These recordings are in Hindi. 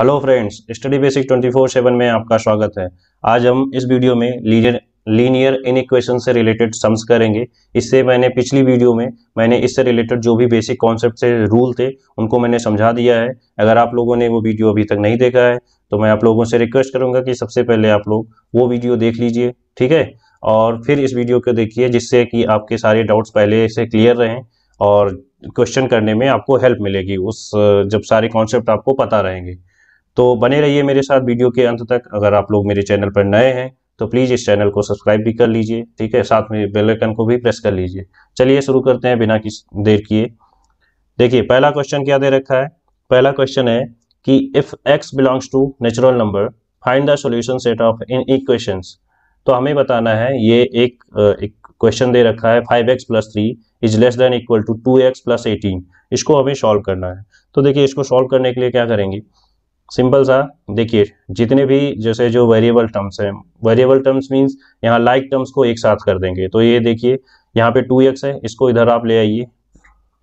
हेलो फ्रेंड्स स्टडी बेसिक 24/7 में आपका स्वागत है आज हम इस वीडियो में लीजर लीनियर इन इक्वेशन से रिलेटेड सम्स करेंगे इससे मैंने पिछली वीडियो में मैंने इससे रिलेटेड जो भी बेसिक कॉन्सेप्ट से रूल थे उनको मैंने समझा दिया है अगर आप लोगों ने वो वीडियो अभी तक नहीं देखा है तो मैं आप लोगों से रिक्वेस्ट करूंगा कि सबसे पहले आप लोग वो वीडियो देख लीजिए ठीक है और फिर इस वीडियो को देखिए जिससे कि आपके सारे डाउट्स पहले से क्लियर रहें और क्वेश्चन करने में आपको हेल्प मिलेगी उस जब सारे कॉन्सेप्ट आपको पता रहेंगे तो बने रहिए मेरे साथ वीडियो के अंत तक अगर आप लोग मेरे चैनल पर नए हैं तो प्लीज़ इस चैनल को सब्सक्राइब भी कर लीजिए ठीक है साथ में बेल आइकन को भी प्रेस कर लीजिए चलिए शुरू करते हैं बिना किस देर किए देखिए पहला क्वेश्चन क्या दे रखा है पहला क्वेश्चन है कि if x belongs to natural number find the solution set of inequation तो हमें बताना है ये एक एक क्वेश्चन दे रखा है five x plus three is less than equal to two x plus eighteen इसको हमें सॉल्व करना है तो देखिए इसको सॉल्व करने के लिए क्या करेंगे सिंपल सा देखिए जितने भी जैसे जो वेरिएबल टर्म्स हैं वेरिएबल टर्म्स मीन्स यहाँ लाइक टर्म्स को एक साथ कर देंगे तो ये देखिए यहाँ पे टू एक्स है इसको इधर आप ले आइए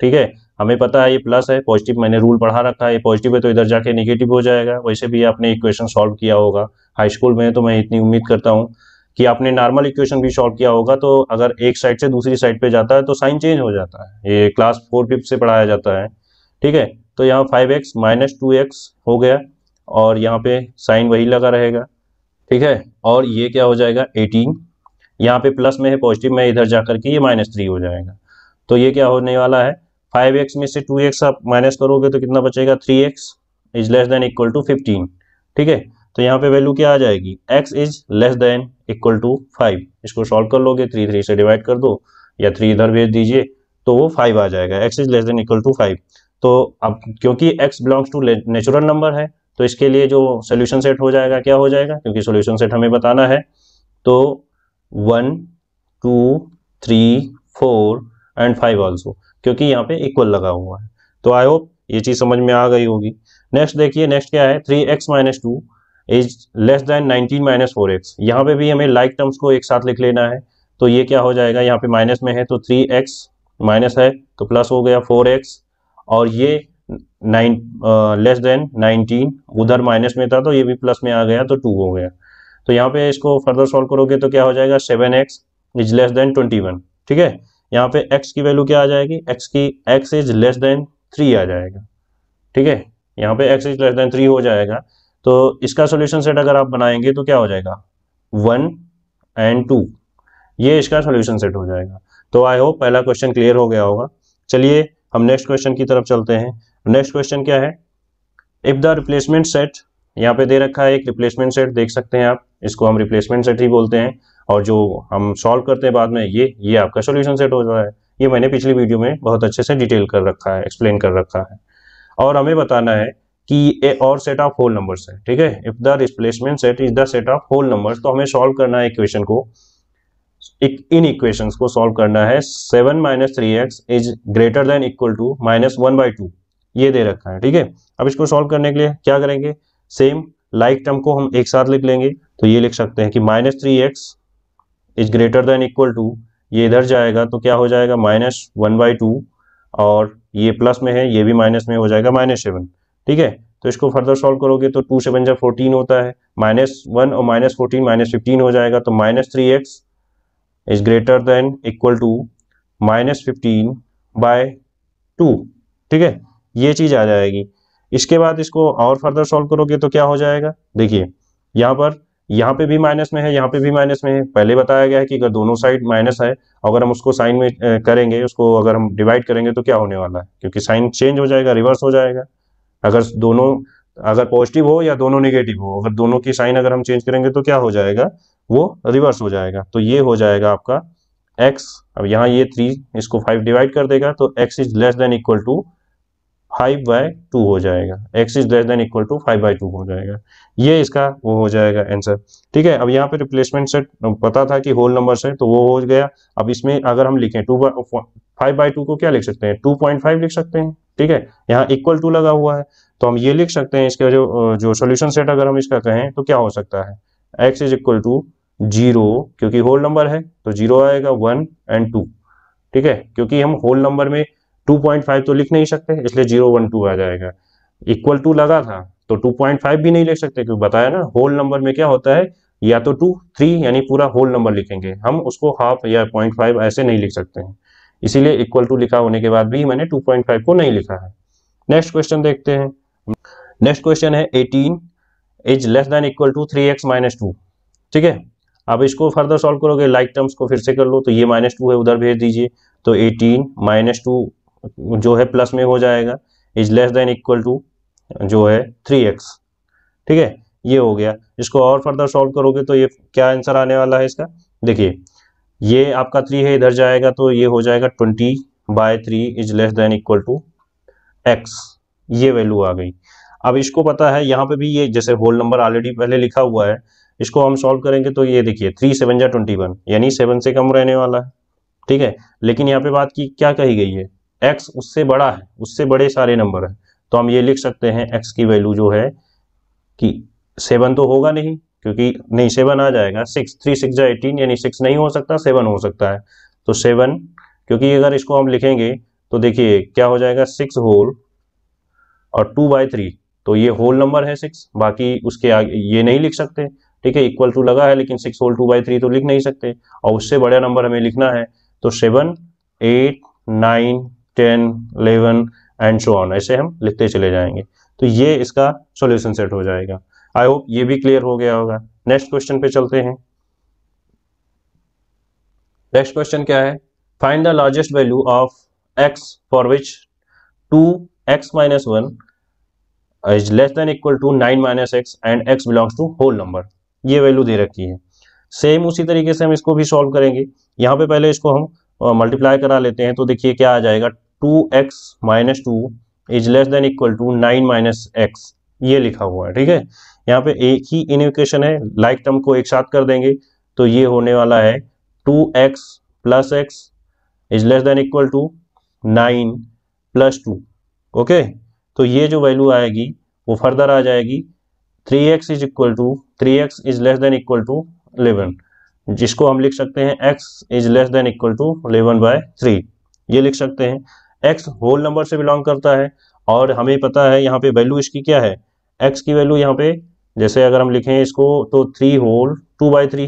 ठीक है हमें पता है ये प्लस है पॉजिटिव मैंने रूल पढ़ा रखा है पॉजिटिव है तो इधर जाके नेगेटिव हो जाएगा वैसे भी आपने इक्वेशन सॉल्व किया होगा हाई स्कूल में तो मैं इतनी उम्मीद करता हूँ कि आपने नॉर्मल इक्वेशन भी सॉल्व किया होगा तो अगर एक साइड से दूसरी साइड पे जाता है तो साइन चेंज हो जाता है ये क्लास फोर फिफ्थ से पढ़ाया जाता है ठीक है तो यहाँ five x minus two x हो गया और यहाँ पे साइन वही लगा रहेगा ठीक है और ये क्या हो जाएगा एटीन यहाँ पे प्लस में है पॉजिटिव में इधर जा करके ये माइनस थ्री हो जाएगा तो ये क्या होने वाला है फाइव एक्स में से टू एक्स आप माइनस करोगे तो कितना बचेगा three x is less than equal to fifteen ठीक है तो यहाँ पे वैल्यू क्या आ जाएगी x is less than equal to five इसको सॉल्व कर लोगे थ्री थ्री से डिवाइड कर दो या थ्री इधर भेज दीजिए तो वो फाइव आ जाएगा x is less than equal to five तो अब क्योंकि x belongs to natural number है तो इसके लिए जो सोल्यूशन सेट हो जाएगा क्या हो जाएगा क्योंकि सोल्यूशन सेट हमें बताना है तो one two three four and five also क्योंकि यहाँ पे इक्वल लगा हुआ है तो आई होप ये चीज़ समझ में आ गई होगी नेक्स्ट देखिए नेक्स्ट क्या है three x minus two is less than nineteen minus four x यहाँ पे भी हमें लाइक like टर्म्स को एक साथ लिख लेना है तो ये क्या हो जाएगा यहाँ पे माइनस में है तो थ्री एक्स माइनस है तो प्लस हो गया फोर एक्स और ये नाइन लेस देन नाइनटीन उधर माइनस में था तो ये भी प्लस में आ गया तो टू हो गया तो यहाँ पे इसको फर्दर सॉल्व करोगे तो क्या हो जाएगा seven x is less than twenty one ठीक है यहाँ पे x की वैल्यू क्या आ जाएगी x की x is less than three आ जाएगा ठीक है यहाँ पे x is less than three हो जाएगा तो इसका सोल्यूशन सेट अगर आप बनाएंगे तो क्या हो जाएगा वन एंड टू ये इसका सोल्यूशन सेट हो जाएगा तो आई होप पहला क्वेश्चन क्लियर हो गया होगा चलिए हम नेक्स्ट क्वेश्चन की तरफ चलते हैं नेक्स्ट क्वेश्चन क्या है इफ द रिप्लेसमेंट सेट यहाँ पे दे रखा है एक रिप्लेसमेंट सेट देख सकते हैं आप इसको हम रिप्लेसमेंट सेट ही बोलते हैं और जो हम सॉल्व करते हैं बाद में ये ये आपका सोल्यूशन सेट हो रहा है ये मैंने पिछली वीडियो में बहुत अच्छे से डिटेल कर रखा है एक्सप्लेन कर रखा है और हमें बताना है कि ये और सेट ऑफ होल नंबर्स है ठीक है if the replacement set is the set of whole numbers तो हमें सॉल्व करना है इक्वेशन को इन इक्वेशंस को सॉल्व करना है seven minus three x is greater than equal to minus one by two ये दे रखा है ठीक है अब इसको सॉल्व करने के लिए क्या करेंगे सेम लाइक टर्म को हम एक साथ लिख लेंगे तो ये लिख सकते हैं कि minus three x is greater than equal to ये इधर जाएगा तो क्या हो जाएगा माइनस वन बाई टू और ये प्लस में है ये भी माइनस में हो जाएगा माइनस सेवन ठीक है तो इसको फर्दर सॉल्व करोगे तो टू सेवन जब फोर्टीन होता है माइनस वन और माइनस फोर्टीन माइनस फिफ्टीन हो जाएगा तो minus three x is greater than equal to minus fifteen by two ठीक है ये चीज़ आ जाएगी इसके बाद इसको और फर्दर सॉल्व करोगे तो क्या हो जाएगा देखिए यहाँ पर यहाँ पे भी माइनस में है यहाँ पे भी माइनस में है पहले बताया गया है कि अगर दोनों साइड माइनस है अगर हम उसको साइन में करेंगे उसको अगर हम डिवाइड करेंगे तो क्या होने वाला है क्योंकि साइन चेंज हो जाएगा रिवर्स हो जाएगा अगर दोनों अगर पॉजिटिव हो या दोनों निगेटिव हो अगर दोनों की साइन अगर हम चेंज करेंगे तो क्या हो जाएगा वो रिवर्स हो जाएगा तो ये हो जाएगा आपका एक्स अब यहाँ ये थ्री इसको फाइव डिवाइड कर देगा तो x is less than equal to five by two हो जाएगा x is less than equal to five by two हो जाएगा ये इसका वो हो जाएगा आंसर ठीक है अब यहाँ पे रिप्लेसमेंट सेट पता था कि होल नंबर सेट तो वो हो गया अब इसमें अगर हम लिखें टू फाइव बाई टू को क्या लिख सकते हैं टू पॉइंट फाइव लिख सकते हैं ठीक है यहाँ इक्वल टू लगा हुआ है तो हम ये लिख सकते हैं इसका जो जो सोल्यूशन सेट अगर हम इसका कहें तो क्या हो सकता है x is equal to zero क्योंकि होल नंबर है तो जीरो आएगा वन एंड टू ठीक है क्योंकि हम होल नंबर में 2.5 तो लिख नहीं सकते इसलिए 012 आ जाएगा इक्वल टू लगा था तो 2.5 भी नहीं लिख सकते क्योंकि बताया ना होल नंबर में क्या होता है या तो टू थ्री यानी पूरा होल नंबर लिखेंगे हम उसको हाफ या पॉइंट फाइव ऐसे नहीं लिख सकते हैं इसीलिए इक्वल टू लिखा होने के बाद भी मैंने टू पॉइंट फाइव को नहीं लिखा है नेक्स्ट क्वेश्चन देखते हैं नेक्स्ट क्वेश्चन है eighteen is less than equal to three x minus two ठीक है अब इसको फर्दर सॉल्व करोगे लाइक टर्म्स को फिर से कर लो तो ये माइनस टू है उधर भेज दीजिए तो एटीन माइनस टू जो है प्लस में हो जाएगा is less than equal to जो है थ्री एक्स ठीक है ये हो गया इसको और फर्दर सॉल्व करोगे तो ये क्या आंसर आने वाला है इसका देखिए ये आपका थ्री है इधर जाएगा तो ये हो जाएगा twenty by three is less than equal to x ये वैल्यू आ गई अब इसको पता है यहाँ पे भी ये जैसे होल नंबर ऑलरेडी पहले लिखा हुआ है इसको हम सॉल्व करेंगे तो ये देखिए थ्री सेवन जा ट्वेंटी वन यानी सेवन से कम रहने वाला है ठीक है लेकिन यहाँ पे बात की क्या कही गई है एक्स उससे बड़ा है उससे बड़े सारे नंबर हैं तो हम ये लिख सकते हैं एक्स की वैल्यू जो है कि सेवन तो होगा नहीं क्योंकि नहीं सेवन आ जाएगा सिक्स थ्री सिक्स या एटीन यानी सिक्स नहीं हो सकता सेवन हो सकता है तो सेवन क्योंकि अगर इसको हम लिखेंगे तो देखिए क्या हो जाएगा सिक्स होल और टू बाय थ्री तो ये होल नंबर है सिक्स बाकी उसके आगे ये नहीं लिख सकते ठीक है इक्वल टू लगा है लेकिन six whole two by three तो लिख नहीं सकते और उससे बड़ा नंबर हमें लिखना है तो seven eight nine ten eleven and so on ऐसे हम लिखते चले जाएंगे तो ये इसका सोल्यूशन सेट हो जाएगा आई होप ये भी क्लियर हो गया होगा नेक्स्ट क्वेश्चन पे चलते हैं नेक्स्ट क्वेश्चन क्या है find the largest value of x for which two x minus one is less than equal to nine minus x and x belongs to whole number ये वैल्यू दे रखी है सेम उसी तरीके से हम इसको भी सॉल्व करेंगे यहाँ पे पहले इसको हम मल्टीप्लाई करा लेते हैं तो देखिए क्या आ जाएगा two x minus two is less than equal to nine minus x ये लिखा हुआ है ठीक है यहाँ पे एक ही इनिवेशन है लाइक टर्म को एक साथ कर देंगे तो ये होने वाला है two x plus x is less than equal to nine plus two okay तो ये जो वैल्यू आएगी वो फर्दर आ जाएगी three x is equal to three x is less than equal to eleven जिसको हम लिख सकते हैं x is less than equal to eleven by three ये लिख सकते हैं एक्स होल नंबर से बिलोंग करता है और हमें पता है यहाँ पे वैल्यू इसकी क्या है एक्स की वैल्यू यहाँ पे जैसे अगर हम लिखें इसको तो three whole two by three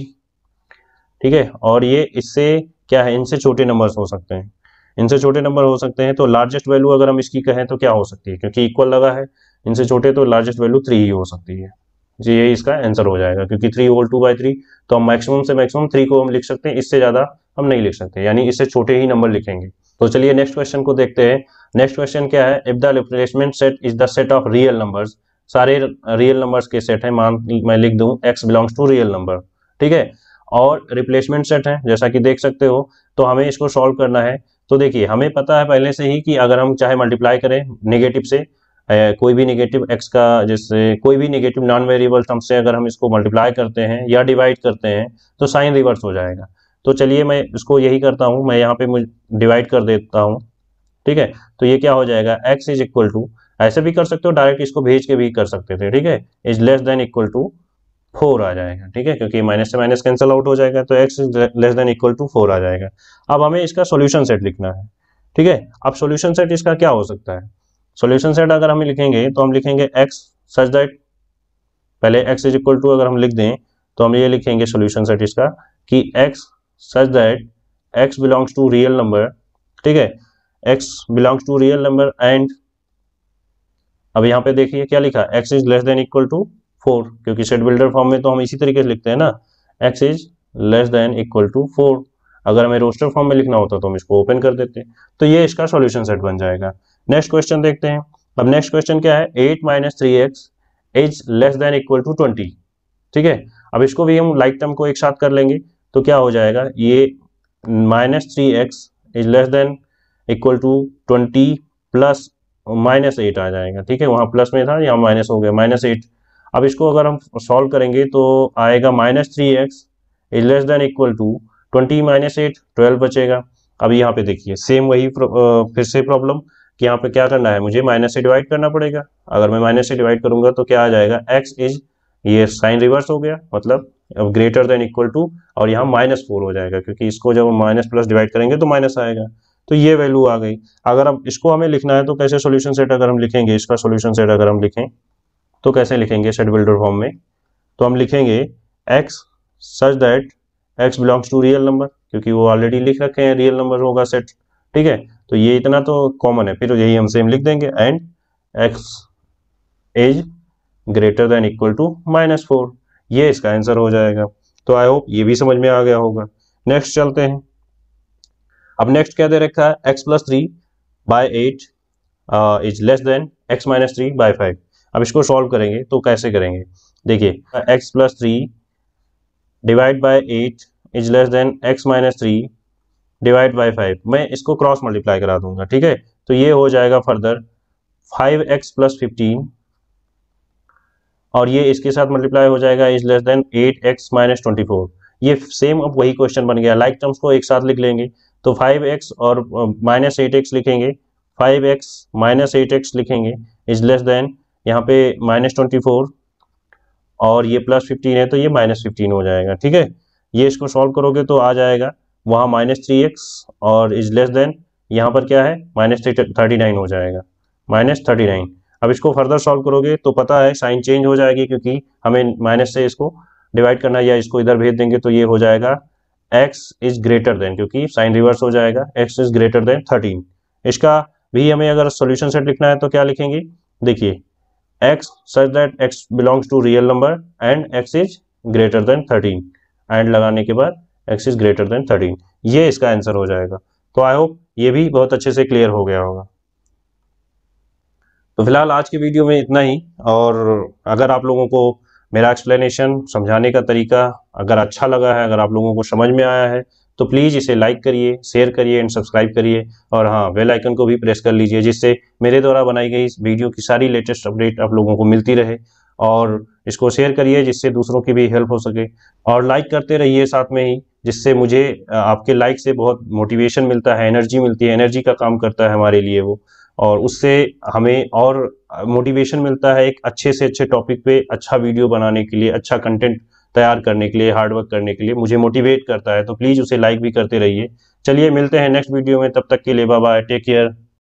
ठीक है और ये इससे क्या है इनसे छोटे नंबर्स हो सकते हैं इनसे छोटे नंबर हो सकते हैं तो लार्जेस्ट वैल्यू अगर हम इसकी कहें तो क्या हो सकती है क्योंकि इक्वल लगा है इनसे छोटे तो लार्जेस्ट वैल्यू थ्री ही हो सकती है जी यही इसका आंसर हो जाएगा क्योंकि three whole two by three तो हम मैक्सिमम से मैक्सिमम थ्री को हम लिख सकते हैं इससे ज़्यादा हम नहीं लिख सकते यानी इससे छोटे ही नंबर लिखेंगे तो चलिए नेक्स्ट क्वेश्चन को देखते हैं नेक्स्ट क्वेश्चन क्या है if the replacement set is the set of real numbers सारे रियल नंबर्स के सेट है मान मैं लिख दू x belongs to real number ठीक है और रिप्लेसमेंट सेट है जैसा कि देख सकते हो तो हमें इसको सॉल्व करना है तो देखिए हमें पता है पहले से ही कि अगर हम चाहे मल्टीप्लाई करें निगेटिव से कोई भी निगेटिव एक्स का जैसे कोई भी निगेटिव नॉन वेरिएबल टर्म से अगर हम इसको मल्टीप्लाई करते हैं या डिवाइड करते हैं तो साइन रिवर्स हो जाएगा तो चलिए मैं इसको यही करता हूँ मैं यहाँ पे डिवाइड कर देता हूँ ठीक है तो ये क्या हो जाएगा एक्स इज इक्वल टू ऐसे भी कर सकते हो डायरेक्ट इसको भेज के भी कर सकते थे ठीक है is less than equal to four आ जाएगा ठीक है क्योंकि माइनस से माइनस कैंसिल आउट हो जाएगा तो x less than equal to four आ जाएगा अब हमें इसका सोल्यूशन सेट लिखना है ठीक है अब सोल्यूशन सेट इसका क्या हो सकता है सोल्यूशन सेट अगर हम लिखेंगे तो हम लिखेंगे एक्स सच दैट पहले एक्स इज इक्वल टू अगर हम लिख दें तो हम ये लिखेंगे सोल्यूशन सेट इसका कि x such that x belongs to real number ठीक है x belongs to real number and अब यहाँ पे देखिए क्या लिखा x is less than equal to four क्योंकि सेट बिल्डर फॉर्म में तो हम इसी तरीके से लिखते हैं ना x is less than equal to four अगर हमें रोस्टर फॉर्म में लिखना होता तो हम इसको ओपन कर देते तो ये इसका सॉल्यूशन सेट बन जाएगा नेक्स्ट क्वेश्चन देखते हैं अब नेक्स्ट क्वेश्चन क्या है eight minus three x is less than equal to twenty ठीक है अब इसको भी हम लाइक like टर्म को एक साथ कर लेंगे तो क्या हो जाएगा ये minus three x is less than equal to twenty plus minus eight आ जाएगा ठीक है वहाँ प्लस में था यहाँ माइनस हो गया माइनस एट अब इसको अगर हम सॉल्व करेंगे तो आएगा minus three x is less than equal to twenty minus eight twelve बचेगा अब यहाँ पे देखिए सेम वही फिर से प्रॉब्लम कि यहाँ पे क्या करना है मुझे माइनस से डिवाइड करना पड़ेगा अगर मैं माइनस से डिवाइड करूंगा तो क्या आ जाएगा एक्स इज ये साइन रिवर्स हो गया मतलब अब ग्रेटर देन इक्वल टू और यहाँ माइनस फोर हो जाएगा क्योंकि इसको जब माइनस प्लस डिवाइड करेंगे तो माइनस आएगा तो ये वैल्यू आ गई अगर अब इसको हमें लिखना है तो कैसे सोल्यूशन सेट अगर हम लिखेंगे इसका सोल्यूशन सेट अगर हम लिखें तो कैसे लिखेंगे सेट बिल्डर फॉर्म में तो हम लिखेंगे x such that x belongs to real number क्योंकि वो ऑलरेडी लिख रखे हैं रियल नंबर होगा सेट ठीक है तो ये इतना तो कॉमन है फिर यही हम सेम लिख देंगे and x is greater than equal to minus four ये इसका आंसर हो जाएगा तो आई होप ये भी समझ में आ गया होगा नेक्स्ट चलते हैं अब नेक्स्ट क्या दे रखा है x plus three by eight is less than x minus three by five अब इसको सॉल्व करेंगे तो कैसे करेंगे देखिए x plus three divide by eight is less than x minus three divide by five मैं इसको क्रॉस मल्टीप्लाई करा दूंगा ठीक है तो ये हो जाएगा further five x plus fifteen और ये इसके साथ मल्टीप्लाई हो जाएगा is less than eight x minus twenty four ये सेम अब वही क्वेश्चन बन गया लाइक like टर्म्स को एक साथ लिख लेंगे तो फाइव एक्स और माइनस एट एक्स लिखेंगे five x minus eight x लिखेंगे इज लेस देन यहाँ पे माइनस ट्वेंटी फोर और ये प्लस फिफ्टीन है तो ये माइनस फिफ्टीन हो जाएगा ठीक है ये इसको सॉल्व करोगे तो आ जाएगा वहाँ माइनस थ्री एक्स और इज लेस देन यहाँ पर क्या है माइनस थर्टी नाइन हो जाएगा माइनस थर्टी नाइन अब इसको फर्दर सॉल्व करोगे तो पता है साइन चेंज हो जाएगी क्योंकि हमें माइनस से इसको डिवाइड करना या इसको इधर भेज देंगे तो ये हो जाएगा एक्स इज ग्रेटर देन क्योंकि साइन रिवर्स हो जाएगा x is greater than thirteen इसका भी हमें अगर सोल्यूशन सेट लिखना है तो क्या लिखेंगे देखिए x such that x belongs to real number and x is greater than thirteen and लगाने के बाद x is greater than thirteen ये इसका आंसर हो जाएगा तो आई होप ये भी बहुत अच्छे से क्लियर हो गया होगा तो फिलहाल आज के वीडियो में इतना ही और अगर आप लोगों को मेरा एक्सप्लेनेशन समझाने का तरीका अगर अच्छा लगा है अगर आप लोगों को समझ में आया है तो प्लीज़ इसे लाइक करिए शेयर करिए एंड सब्सक्राइब करिए और हाँ बेल आइकन को भी प्रेस कर लीजिए जिससे मेरे द्वारा बनाई गई इस वीडियो की सारी लेटेस्ट अपडेट आप लोगों को मिलती रहे और इसको शेयर करिए जिससे दूसरों की भी हेल्प हो सके और लाइक करते रहिए साथ में ही जिससे मुझे आपके लाइक से बहुत मोटिवेशन मिलता है एनर्जी मिलती है एनर्जी का काम करता है हमारे लिए वो और उससे हमें और मोटिवेशन मिलता है एक अच्छे से अच्छे टॉपिक पे अच्छा वीडियो बनाने के लिए अच्छा कंटेंट तैयार करने के लिए हार्डवर्क करने के लिए मुझे मोटिवेट करता है तो प्लीज़ उसे लाइक भी करते रहिए चलिए मिलते हैं नेक्स्ट वीडियो में तब तक के लिए बाबा टेक केयर